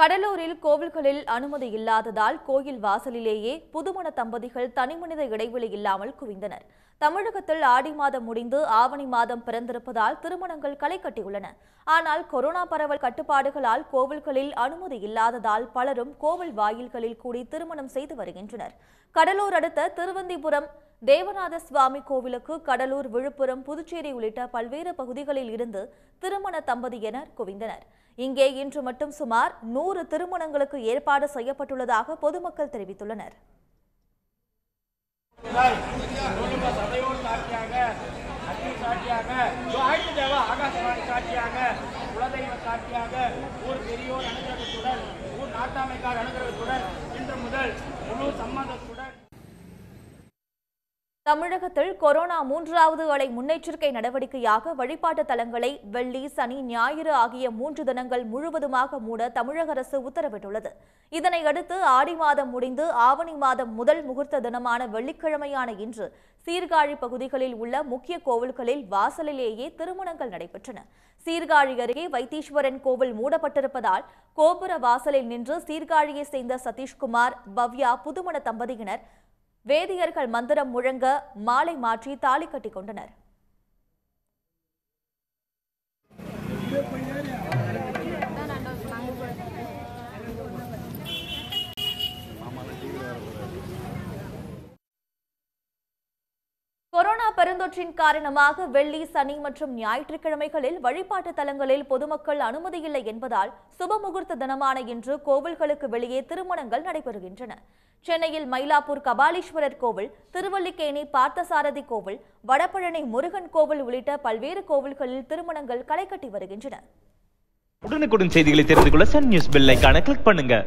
கடலூரில் கோவில்களில் அனுமதி இல்லாததால் கோயில் வாசலிலேயே புதுமண தம்பதிகள் தனிமனித இடைவெளி இல்லாமல் குவிந்தனர் தமிழகத்தில் ஆடி மாதம் முடிந்து ஆவணி மாதம் பிறந்திருப்பதால் திருமணங்கள் களை கட்டியுள்ளன ஆனால் கொரோனா பரவல் கட்டுப்பாடுகளால் கோவில்களில் அனுமதி இல்லாததால் பலரும் கோவில் வாயில்களில் கூடி திருமணம் செய்து வருகின்றனர் கடலூர் அடுத்த திருவந்திபுரம் தேவநாத சுவாமி கோவிலுக்கு கடலூர் விழுப்புரம் புதுச்சேரி உள்ளிட்ட பல்வேறு பகுதிகளில் இருந்து திருமண தம்பதியினர் குவிந்தனர் இங்கே இன்று மட்டும் சுமார் நூறு திருமணங்களுக்கு ஏற்பாடு செய்யப்பட்டுள்ளதாக பொதுமக்கள் தெரிவித்துள்ளனர் அனுகிரகத்துடன் இன்று முதல் முழு சம்மதத்துடன் தமிழகத்தில் கொரோனா மூன்றாவது அலை முன்னெச்சரிக்கை நடவடிக்கையாக வழிபாட்டு தலங்களை வெள்ளி சனி ஞாயிறு ஆகிய மூன்று தினங்கள் முழுவதுமாக மூட தமிழக அரசு உத்தரவிட்டுள்ளது இதனையடுத்து ஆடி மாதம் முடிந்து ஆவணி மாதம் முதல் முகூர்த்த தினமான வெள்ளிக்கிழமையான இன்று சீர்காழி பகுதிகளில் உள்ள முக்கிய கோவில்களில் வாசலிலேயே திருமணங்கள் நடைபெற்றன சீர்காழி அருகே வைத்தீஸ்வரன் கோவில் மூடப்பட்டிருப்பதால் கோபுர வாசலில் நின்று சீர்காழியை சேர்ந்த சதீஷ்குமார் பவ்யா புதுமண தம்பதியினர் வேதியர்கள் மந்திரம் முழங்க மாலை மாற்றி தாலி கட்டி கொண்டனர் கொரோனா பெருந்தொற்றின் காரணமாக வெள்ளி சனி மற்றும் ஞாயிற்றுக்கிழமைகளில் வழிபாட்டு தலங்களில் பொதுமக்கள் அனுமதியில்லை என்பதால் சுபமுகூர்த்த தினமான இன்று கோவில்களுக்கு வெளியே திருமணங்கள் நடைபெறுகின்றன சென்னையில் மயிலாப்பூர் கபாலீஸ்வரர் கோவில் திருவல்லிக்கேணி பார்த்தசாரதி கோவில் வடபழனி முருகன் கோவில் உள்ளிட்ட பல்வேறு கோவில்களில் திருமணங்கள் களை கட்டி வருகின்றன உடனுக்குடன் செய்திகளை தெரிந்து கொள்ள சன் நியூஸ் கிளிக் பண்ணுங்க